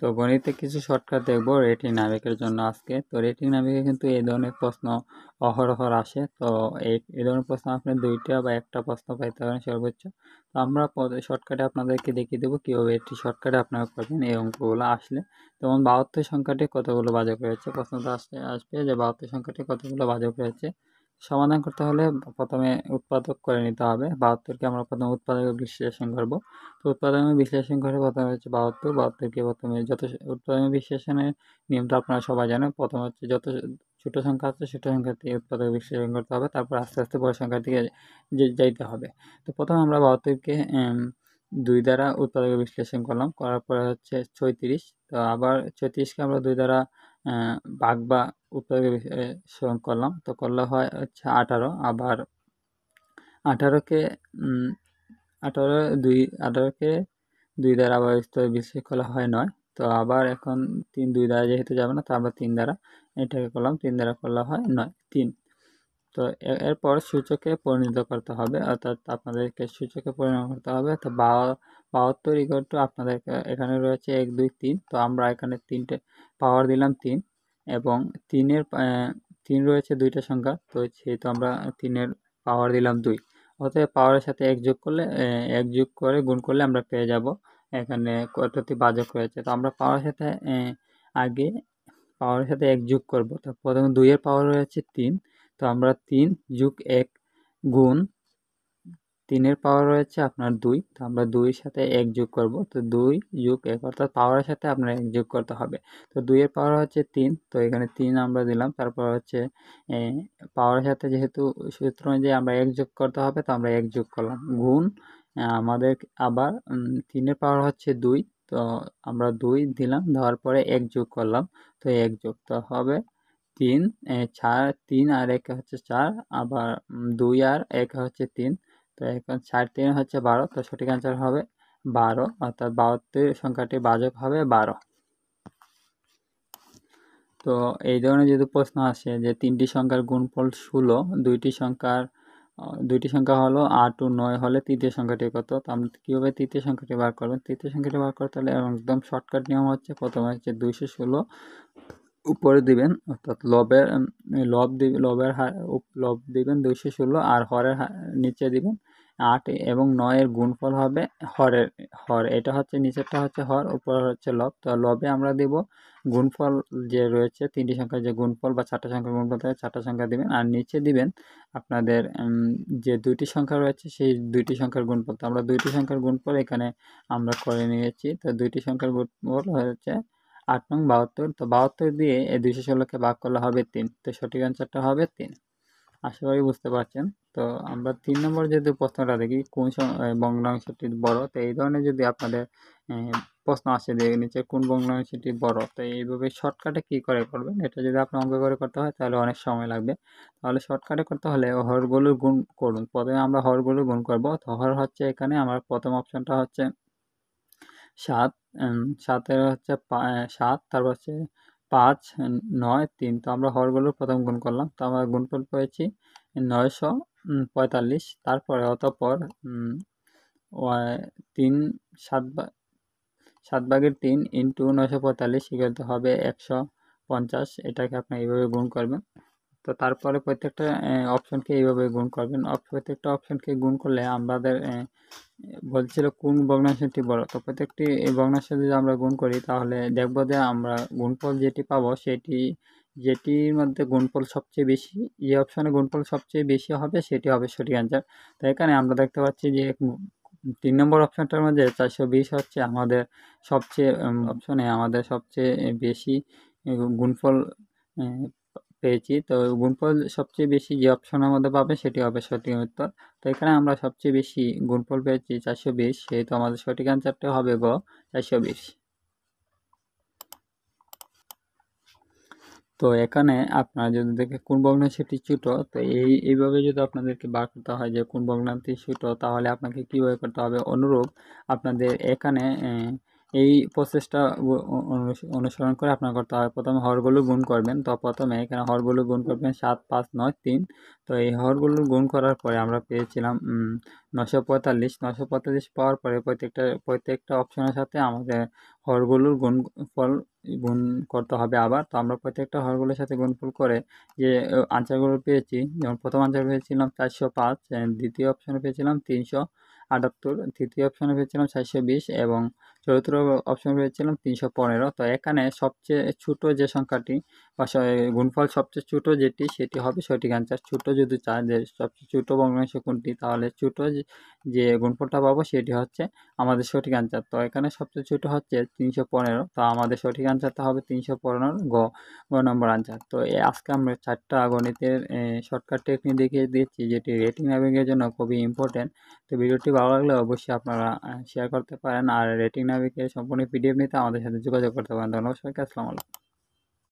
তো গণিতে কিছু শর্টকাট দেখব রেটিং নাবিকের জন্য আজকে তো রেটিং নাবিকে কিন্তু এই ধরনের প্রশ্ন অহরহ আসে তো এই ধরনের প্রশ্ন আপনি দুইটা বা একটা প্রশ্ন পাইতে পারেন সর্বোচ্চ তো আমরা শর্টকাটে আপনাদেরকে দেখিয়ে দেবো কীভাবে এটি শর্টকাটে আপনারা করবেন এই অঙ্কগুলো আসলে যেমন বাহাত্তর সংখ্যাটি কতগুলো বাজক রয়েছে প্রশ্নটা আসলে আসবে যে বাহাত্তর সংখ্যাটি কতগুলো বাজক রয়েছে সমাধান করতে হলে প্রথমে উৎপাদক করে নিতে হবে বাহাত্তরকে আমরা প্রথমে উৎপাদক বিশ্লেষণ করব তো উৎপাদন বিশ্লেষণ করে প্রথমে হচ্ছে বাহাত্তর বাহাত্তরকে প্রথমে যত উৎপাদন বিশ্লেষণের নিয়মটা আপনারা সবাই জানেন প্রথমে হচ্ছে যত ছোটো সংখ্যা আছে ছোটো সংখ্যা থেকে উৎপাদক বিশ্লেষণ করতে হবে তারপর আস্তে আস্তে বড় সংখ্যার দিকে যাইতে হবে তো প্রথমে আমরা বাহাত্তরকে দুই দ্বারা উৎপাদক বিশ্লেষণ করলাম করার পরে হচ্ছে ছয়ত্রিশ তো আবার ছত্রিশকে আমরা দুই দ্বারা ভাগ বা উত্তরকে স্মরণ করলাম তো করলে হয় হচ্ছে আঠারো আবার আঠারোকে আঠারো দুই আঠারোকে দুই দ্বারা আবার স্তরে বিশ্লেষ করা হয় নয় তো আবার এখন তিন দুই দ্বারা যেহেতু যাবে না তো আমরা তিন দ্বারা এটাকে করলাম তিন দ্বারা করলে হয় নয় তিন তো এরপর সূচকে পরিণত করতে হবে অর্থাৎ আপনাদেরকে সূচকে পরিণত করতে হবে তো বা পাওয়ার ইকর টু আপনাদের এখানে রয়েছে এক দুই তিন তো আমরা এখানে তিনটে পাওয়ার দিলাম তিন এবং তিনের তিন রয়েছে দুইটা সংখ্যা তো সেহেতু আমরা তিনের পাওয়ার দিলাম দুই অতএব পাওয়ারের সাথে এক যোগ করলে এক যোগ করে গুণ করলে আমরা পেয়ে যাব এখানে কতটি বাজক রয়েছে তো আমরা পাওয়ার সাথে আগে পাওয়ারের সাথে এক যোগ করবো তো প্রথমে দুইয়ের পাওয়ার রয়েছে তিন তো আমরা তিন যোগ এক গুণ তিনের পাওয়ার রয়েছে আপনার দুই তো আমরা দুইয়ের সাথে এক যোগ করব তো দুই যোগ এক অর্থাৎ পাওয়ারের সাথে আপনার এক যোগ করতে হবে তো দুইয়ের পাওয়ার হচ্ছে তিন তো এখানে তিন আমরা দিলাম তারপর হচ্ছে পাওয়ারের সাথে যেহেতু সূত্র অনুযায়ী আমরা এক যোগ করতে হবে তো আমরা এক যোগ করলাম গুণ আমাদের আবার তিনের পাওয়ার হচ্ছে দুই তো আমরা দুই দিলাম দেওয়ার পরে এক যোগ করলাম তো এক যোগ তো হবে তিন চার তিন আর এক হচ্ছে চার আবার দুই আর এক হচ্ছে তিন তো এখন ষাট তিন হচ্ছে বারো তো সঠিক অ্যান্সার হবে বারো অর্থাৎ বাহাত্তর সংখ্যাটি বাজক হবে বারো তো এই ধরনের যদি প্রশ্ন আসে যে তিনটি সংখ্যার গুণফল ষোলো দুইটি সংখ্যার দুইটি সংখ্যা হলো আট ও নয় হলে তৃতীয় সংখ্যাটি কত তো আমরা কীভাবে তৃতীয় সংখ্যাটি বার করবেন তৃতীয় সংখ্যাটি বার করতে হলে একদম শর্টকাট নিয়ম হচ্ছে প্রথমে হচ্ছে দুইশো ষোলো উপরে দিবেন অর্থাৎ লবের লব দিবেন লবের হার লব দিবেন দুইশো ষোলো আর হরের নিচে দিবেন আট এবং নয়ের গুণফল হবে হরের হর এটা হচ্ছে নিচেরটা হচ্ছে হর উপর হচ্ছে লব তো লবে আমরা দিব গুণফল যে রয়েছে তিনটি সংখ্যার যে গুণফল বা চারটা সংখ্যার গুণফল থাকে চারটা সংখ্যা দিবেন আর নিচে দিবেন আপনাদের যে দুইটি সংখ্যা রয়েছে সেই দুইটি সংখ্যার গুণফল তো আমরা দুইটি সংখ্যার গুণফল এখানে আমরা করে নিয়েছি তো দুইটি সংখ্যার গুণফল হচ্ছে আট নং বাহাত্তর তো বাহাত্তর দিয়ে এই দুইশো ষোলোকে ভাগ করলে হবে তিন তো সঠিক অ্যান্সারটা হবে তিন আশা করি বুঝতে পারছেন তো আমরা তিন নম্বর যদি প্রশ্নটা দেখি কোন ভগ্নাংশটি বড় তো এই ধরনের যদি আপনাদের প্রশ্ন আসে দেখে নিচে কোন ভগ্নাংশটি বড় তো এইভাবে শর্টকাটে কি করে করবেন এটা যদি আপনি অঙ্ক করে করতে হয় তাহলে অনেক সময় লাগবে তাহলে শর্টকাটে করতে হলে হরগুলোর গুণ করুন প্রথমে আমরা হরগুলো গুণ করবো তো হর হচ্ছে এখানে আমার প্রথম অপশনটা হচ্ছে সাত সাতের হচ্ছে সাত তারপর হচ্ছে পাঁচ নয় তিন তো আমরা হরগুলোর প্রথম গুণ করলাম তো আমরা গুণফল পেয়েছি নয়শো পঁয়তাল্লিশ তারপরে অতপর তিন সাত সাত ভাগের তিন ইন্টু নয়শো পঁয়তাল্লিশ হবে একশো পঞ্চাশ এটাকে আপনি এইভাবে গুণ করবেন তো তারপরে প্রত্যেকটা অপশানকে এইভাবে গুণ করবেন প্রত্যেকটা অপশানকে গুণ করলে আমাদের বলছিল কোন ভগ্নাংশটি বড় তো প্রত্যেকটি ভগ্নাংশ যদি আমরা গুণ করি তাহলে দেখব যে আমরা গুণফল যেটি পাবো সেটি যেটির মধ্যে গুণফল সবচেয়ে বেশি যে অপশানে গুণফল সবচেয়ে বেশি হবে সেটি হবে সঠিক অ্যান্সার তো এখানে আমরা দেখতে পাচ্ছি যে তিন নম্বর অপশানটার মধ্যে চারশো বিশ হচ্ছে আমাদের সবচেয়ে অপশনে আমাদের সবচেয়ে বেশি গুণফল পেয়েছি তো গুণফল সবচেয়ে বেশি যে অপশনের মধ্যে পাবে সেটি হবে সঠিক উত্তর তো এখানে আমরা সবচেয়ে বেশি গুণফল পেয়েছি চারশো বিশ সেহেতু আমাদের সঠিক অ্যান্সারটি হবে গ চারশো বিশ তো এখানে আপনারা যদি দেখে কোন সেটি ছুটো তো এই এইভাবে যদি আপনাদেরকে বার করতে হয় যে কোন ভগ্নাংশটি ছুটো তাহলে আপনাকে কীভাবে করতে হবে অনুরূপ আপনাদের এখানে এই প্রসেসটা অনুসরণ করে আপনার করতে হয় প্রথমে হরগুলো গুণ করবেন তো প্রথমে এখানে হরগুলো গুণ করবেন সাত পাঁচ নয় তিন তো এই হরগুলো গুণ করার পরে আমরা পেয়েছিলাম নশো পঁয়তাল্লিশ নশো পঁয়তাল্লিশ পাওয়ার পরে প্রত্যেকটা প্রত্যেকটা অপশনের সাথে আমাদের হরগুলোর গুণ ফল গুণ করতে হবে আবার তো আমরা প্রত্যেকটা হরগুলোর সাথে গুণফল করে যে আনসারগুলো পেয়েছি যেমন প্রথম আনসার পেয়েছিলাম চারশো পাঁচ দ্বিতীয় অপশনে পেয়েছিলাম তিনশো আটাত্তর তৃতীয় অপশনে ভেবেছিলাম চারশো বিশ এবং চতুর্থ অপশনে ভেবেছিলাম তিনশো পনেরো তো এখানে সবচেয়ে ছোটো যে সংখ্যাটি বা গুণফল সবচেয়ে ছোটো যেটি সেটি হবে সঠিক অ্যান্সার ছোটো যদি চায় যে সবচেয়ে ছোটো ভগ্নাংশ কোনটি তাহলে ছোটো যে গুণফলটা পাবো সেটি হচ্ছে আমাদের সঠিক অ্যান্সার তো এখানে সবচেয়ে ছোটো হচ্ছে তিনশো পনেরো তো আমাদের সঠিক অ্যান্সারটা হবে তিনশো পনেরো গ গ নম্বর অ্যান্সার তো আজকে আমরা চারটা গণিতের শর্টকাট টেকনিক দেখিয়ে দিচ্ছি যেটি রেটিং ন্যাভিংয়ের জন্য খুবই ইম্পর্টেন্ট তো ভিডিওটি ভালো লাগলে অবশ্যই আপনারা শেয়ার করতে পারেন আর রেটিং নাবিকে সম্পূর্ণ পিডিএফ নিতে আমাদের সাথে যোগাযোগ করতে পারেন ধন্যবাদ সবাইকে আসসালামু আলাইকুম